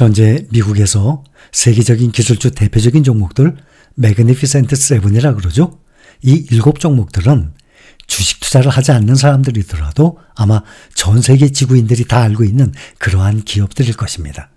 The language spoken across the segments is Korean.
현재 미국에서 세계적인 기술주 대표적인 종목들 매그니피센트 세븐이라 그러죠. 이 일곱 종목들은 주식 투자를 하지 않는 사람들이더라도 아마 전 세계 지구인들이 다 알고 있는 그러한 기업들일 것입니다.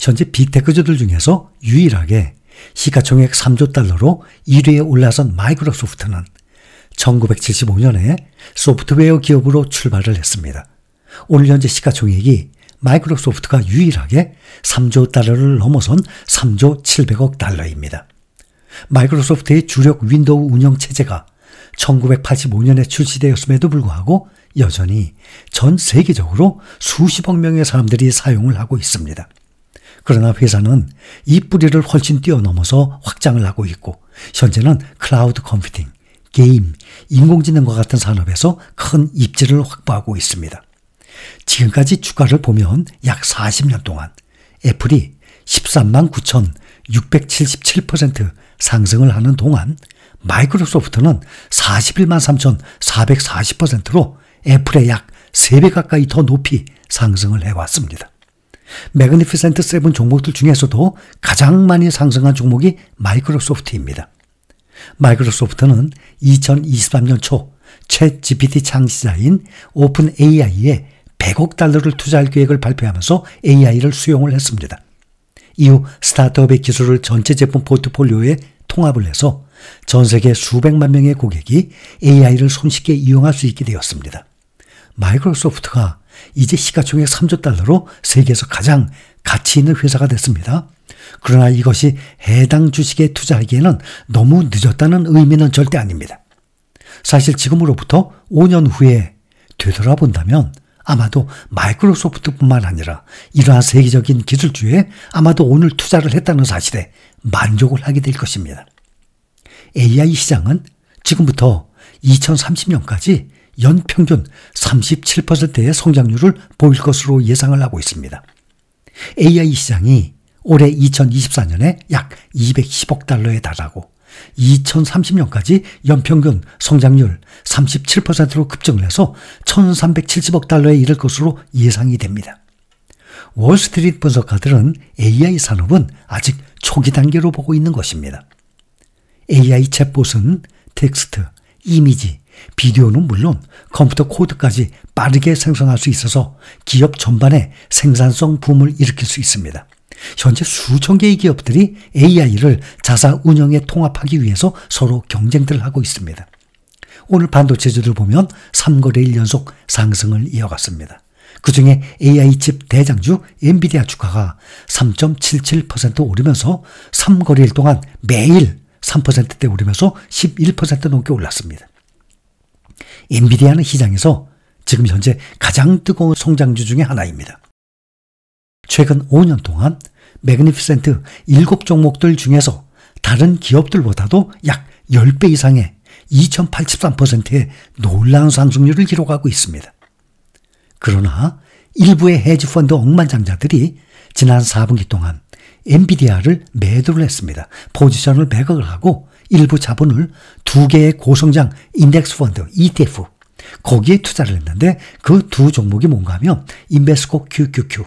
현재 비테크주들 중에서 유일하게 시가총액 3조 달러로 1위에 올라선 마이크로소프트는 1975년에 소프트웨어 기업으로 출발을 했습니다. 오늘 현재 시가총액이 마이크로소프트가 유일하게 3조 달러를 넘어선 3조 700억 달러입니다. 마이크로소프트의 주력 윈도우 운영 체제가 1985년에 출시되었음에도 불구하고 여전히 전 세계적으로 수십억 명의 사람들이 사용을 하고 있습니다. 그러나 회사는 이 뿌리를 훨씬 뛰어넘어서 확장을 하고 있고 현재는 클라우드 컴퓨팅, 게임, 인공지능과 같은 산업에서 큰 입지를 확보하고 있습니다. 지금까지 주가를 보면 약 40년 동안 애플이 13만 9,677% 상승을 하는 동안 마이크로소프트는 41만 3,440%로 애플의 약 3배 가까이 더 높이 상승을 해왔습니다. 매그니피센트 세븐 종목들 중에서도 가장 많이 상승한 종목이 마이크로소프트입니다. 마이크로소프트는 2023년 초 챗GPT 창시자인 오픈 AI의 100억 달러를 투자할 계획을 발표하면서 AI를 수용을 했습니다. 이후 스타트업의 기술을 전체 제품 포트폴리오에 통합을 해서 전 세계 수백만 명의 고객이 AI를 손쉽게 이용할 수 있게 되었습니다. 마이크로소프트가 이제 시가총액 3조 달러로 세계에서 가장 가치 있는 회사가 됐습니다. 그러나 이것이 해당 주식에 투자하기에는 너무 늦었다는 의미는 절대 아닙니다. 사실 지금으로부터 5년 후에 되돌아본다면 아마도 마이크로소프트뿐만 아니라 이러한 세계적인 기술주에 아마도 오늘 투자를 했다는 사실에 만족을 하게 될 것입니다. AI 시장은 지금부터 2030년까지 연평균 37%의 성장률을 보일 것으로 예상을 하고 있습니다. AI 시장이 올해 2024년에 약 210억 달러에 달하고 2030년까지 연평균 성장률 37%로 급증을 해서 1370억 달러에 이를 것으로 예상이 됩니다. 월스트리트 분석가들은 AI 산업은 아직 초기 단계로 보고 있는 것입니다. AI 챗봇은 텍스트, 이미지, 비디오는 물론 컴퓨터 코드까지 빠르게 생성할 수 있어서 기업 전반에 생산성 붐을 일으킬 수 있습니다. 현재 수천 개의 기업들이 AI를 자사 운영에 통합하기 위해서 서로 경쟁들을 하고 있습니다. 오늘 반도체주들 보면 3거래일 연속 상승을 이어갔습니다. 그 중에 AI 칩 대장주 엔비디아 주가가 3.77% 오르면서 3거래일 동안 매일 3%대 오르면서 11% 넘게 올랐습니다. 엔비디아는 시장에서 지금 현재 가장 뜨거운 성장주 중의 하나입니다. 최근 5년 동안 매그니피센트 7종목들 중에서 다른 기업들보다도 약 10배 이상의 2083%의 놀라운 상승률을 기록하고 있습니다. 그러나 일부의 헤지펀드 억만장자들이 지난 4분기 동안 엔비디아를 매도를 했습니다. 포지션을 매각을 하고 일부 자본을 두 개의 고성장 인덱스 펀드 ETF 거기에 투자를 했는데 그 두 종목이 뭔가 하면 인베스코 QQQ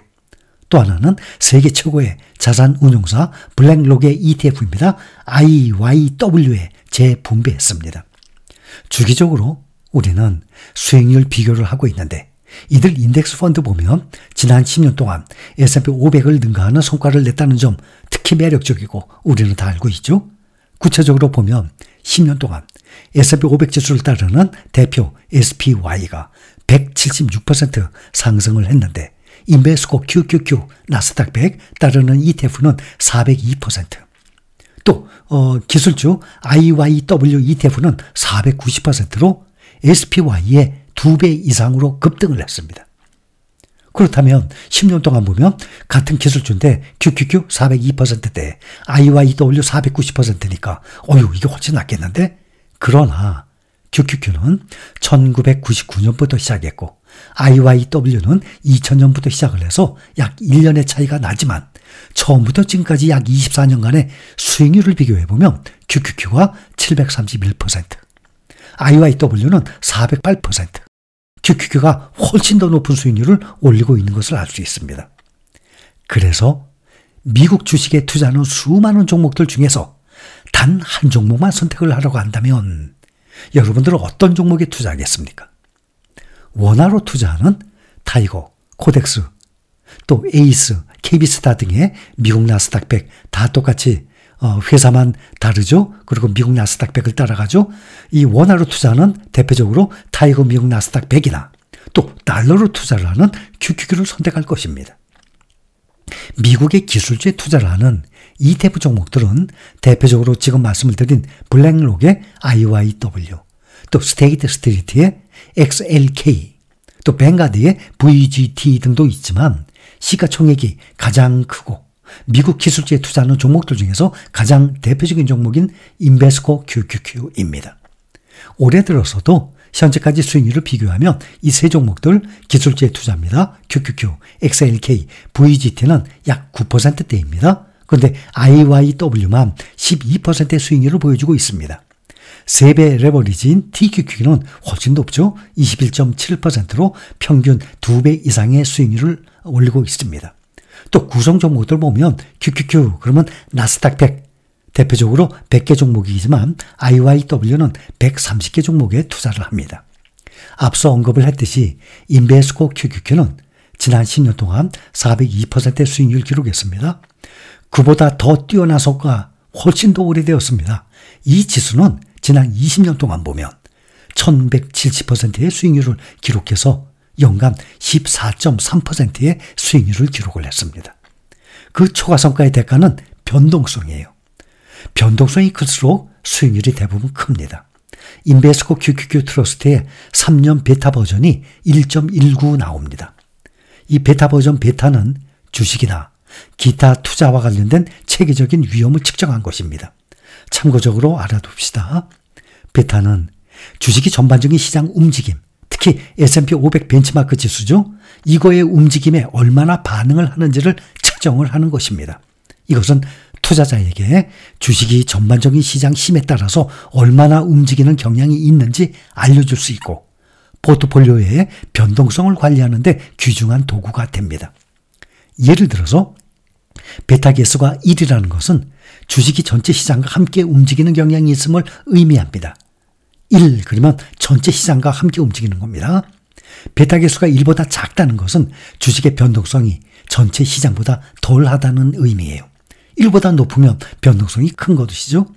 또 하나는 세계 최고의 자산 운용사 블랙록의 ETF입니다. IYW에 재분배했습니다. 주기적으로 우리는 수익률 비교를 하고 있는데 이들 인덱스 펀드 보면 지난 10년 동안 S&P 500을 능가하는 성과를 냈다는 점 특히 매력적이고 우리는 다 알고 있죠. 구체적으로 보면 10년 동안 S&P 500 지수를 따르는 대표 SPY가 176% 상승을 했는데 인베스코 QQQ 나스닥 100 따르는 ETF는 402%. 또 어, 기술주 IYW ETF는 490%로 SPY의 2배 이상으로 급등을 했습니다. 그렇다면 10년 동안 보면 같은 기술주인데 QQQ 402%대, IYW 490%니까 어휴 이게 훨씬 낫겠는데? 그러나 QQQ는 1999년부터 시작했고 IYW는 2000년부터 시작을 해서 약 1년의 차이가 나지만 처음부터 지금까지 약 24년간의 수익률을 비교해 보면 QQQ가 731%, IYW는 408%, QQQ가 훨씬 더 높은 수익률을 올리고 있는 것을 알 수 있습니다. 그래서 미국 주식에 투자하는 수많은 종목들 중에서 단 한 종목만 선택을 하라고 한다면 여러분들은 어떤 종목에 투자하겠습니까? 원화로 투자하는 타이거, 코덱스, 또 에이스, k 비스타 등의 미국 나스닥 100 다 똑같이 어, 회사만 다르죠. 그리고 미국 나스닥 100을 따라가죠. 이 원화로 투자하는 대표적으로 타이거 미국 나스닥 100이나 또 달러로 투자를 하는 QQQ를 선택할 것입니다. 미국의 기술주에 투자를 하는 이 대부 종목들은 대표적으로 지금 말씀을 드린 블랙록의 IYW, 또 스테이트 스트리트의 XLK, 또 벵가드의 VGT 등도 있지만 시가총액이 가장 크고 미국 기술주에 투자하는 종목들 중에서 가장 대표적인 종목인 인베스코 QQQ입니다. 올해 들어서도 현재까지 수익률을 비교하면 이 세 종목들 기술주에 투자합니다. QQQ, XLK, VGT는 약 9%대입니다. 그런데 IYW만 12%의 수익률을 보여주고 있습니다. 3배 레버리지인 TQQ는 훨씬 높죠. 21.7%로 평균 2배 이상의 수익률을 올리고 있습니다. 또 구성 종목들 보면 QQQ 그러면 나스닥 100 대표적으로 100개 종목이지만 IYW는 130개 종목에 투자를 합니다. 앞서 언급을 했듯이 인베스코 QQQ는 지난 10년 동안 402%의 수익률 기록했습니다. 그보다 더 뛰어난 속과 훨씬 더 오래되었습니다. 이 지수는 지난 20년 동안 보면 1170%의 수익률을 기록해서 연간 14.3%의 수익률을 기록을 했습니다. 그 초과성과의 대가는 변동성이에요. 변동성이 클수록 수익률이 대부분 큽니다. 인베스코 QQQ 트러스트의 3년 베타 버전이 1.19 나옵니다. 이 베타 버전 베타는 주식이나 기타 투자와 관련된 체계적인 위험을 측정한 것입니다. 참고적으로 알아둡시다. 베타는 주식이 전반적인 시장 움직임, 특히 S&P 500 벤치마크 지수죠. 이거의 움직임에 얼마나 반응을 하는지를 측정을 하는 것입니다. 이것은 투자자에게 주식이 전반적인 시장 힘에 따라서 얼마나 움직이는 경향이 있는지 알려줄 수 있고 포트폴리오의 변동성을 관리하는데 귀중한 도구가 됩니다. 예를 들어서 베타 개수가 1이라는 것은 주식이 전체 시장과 함께 움직이는 경향이 있음을 의미합니다. 1. 그러면 전체 시장과 함께 움직이는 겁니다. 베타 계수가 1보다 작다는 것은 주식의 변동성이 전체 시장보다 덜하다는 의미예요. 1보다 높으면 변동성이 큰 것이죠.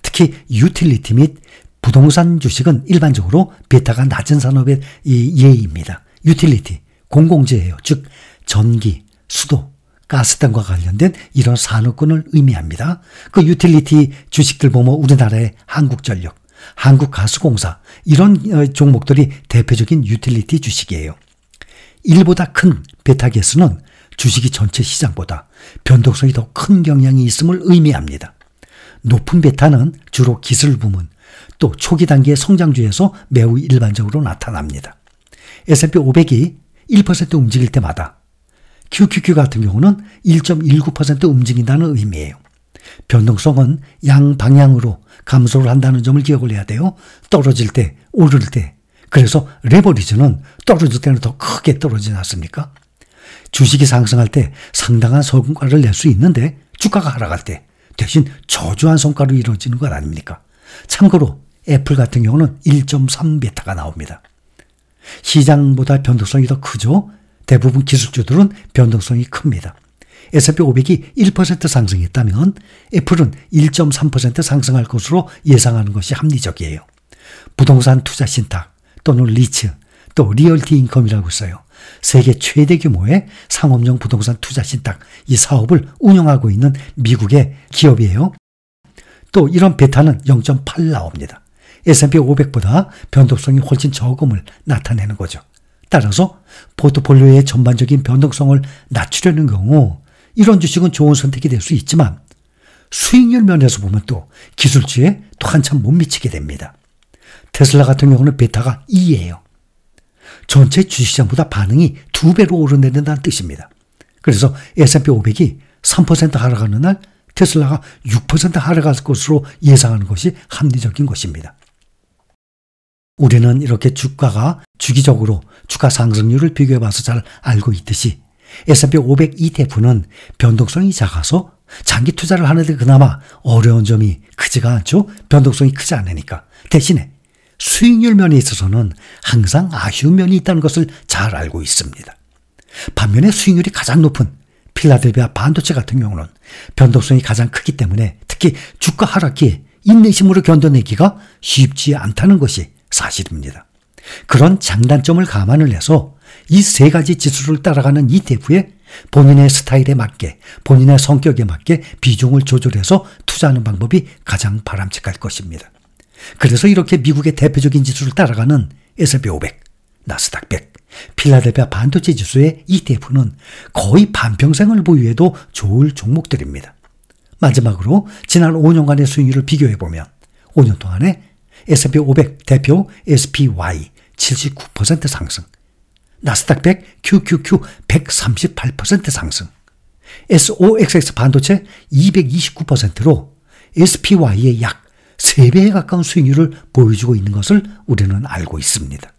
특히 유틸리티 및 부동산 주식은 일반적으로 베타가 낮은 산업의 예입니다. 유틸리티, 공공재예요. 즉 전기, 수도, 가스등과 관련된 이런 산업군을 의미합니다. 그 유틸리티 주식들 보면 우리나라의 한국전력, 한국가스공사 이런 어, 종목들이 대표적인 유틸리티 주식이에요. 1보다 큰베타게수는 주식이 전체 시장보다 변동성이 더 큰 경향이 있음을 의미합니다. 높은 베타는 주로 기술 부문 또 초기 단계의 성장주에서 매우 일반적으로 나타납니다. S&P 500이 1% 움직일 때마다 QQQ 같은 경우는 1.19% 움직인다는 의미예요. 변동성은 양 방향으로 감소를 한다는 점을 기억을 해야 돼요. 떨어질 때, 오를 때. 그래서 레버리지는 떨어질 때는 더 크게 떨어지지 않습니까? 주식이 상승할 때 상당한 성과를 낼 수 있는데 주가가 하락할 때 대신 저조한 성과로 이루어지는 것 아닙니까? 참고로 애플 같은 경우는 1.3베타가 나옵니다. 시장보다 변동성이 더 크죠? 대부분 기술주들은 변동성이 큽니다. S&P 500이 1% 상승했다면 애플은 1.3% 상승할 것으로 예상하는 것이 합리적이에요. 부동산 투자 신탁 또는 리츠 또 리얼티 인컴이라고 있어요. 세계 최대 규모의 상업용 부동산 투자 신탁 이 사업을 운영하고 있는 미국의 기업이에요. 또 이런 베타는 0.8 나옵니다. S&P 500보다 변동성이 훨씬 적음을 나타내는 거죠. 따라서 포트폴리오의 전반적인 변동성을 낮추려는 경우 이런 주식은 좋은 선택이 될 수 있지만 수익률 면에서 보면 또 기술주에 또 한참 못 미치게 됩니다. 테슬라 같은 경우는 베타가 2예요. 전체 주식시장보다 반응이 2 배로 오르내린다는 뜻입니다. 그래서 S&P 500이 3% 하락하는 날 테슬라가 6% 하락할 것으로 예상하는 것이 합리적인 것입니다. 우리는 이렇게 주가가 주기적으로 주가 상승률을 비교해 봐서 잘 알고 있듯이 S&P 500 ETF는 변동성이 작아서 장기 투자를 하는데 그나마 어려운 점이 크지가 않죠. 변동성이 크지 않으니까. 대신에 수익률 면에 있어서는 항상 아쉬운 면이 있다는 것을 잘 알고 있습니다. 반면에 수익률이 가장 높은 필라델비아 반도체 같은 경우는 변동성이 가장 크기 때문에 특히 주가 하락기에 인내심으로 견뎌내기가 쉽지 않다는 것이 사실입니다. 그런 장단점을 감안을 해서 이 세 가지 지수를 따라가는 이 대부에 본인의 스타일에 맞게 본인의 성격에 맞게 비중을 조절해서 투자하는 방법이 가장 바람직할 것입니다. 그래서 이렇게 미국의 대표적인 지수를 따라가는 S&P 500, 나스닥 100, 필라델피아 반도체 지수의 ETF는 거의 반평생을 보유해도 좋을 종목들입니다. 마지막으로 지난 5년간의 수익률을 비교해보면 5년 동안에 S&P 500 대표 SPY 79% 상승, 나스닥 100 QQQ 138% 상승, SOXX 반도체 229%로 SPY의 약 3배에 가까운 수익률을 보여주고 있는 것을 우리는 알고 있습니다.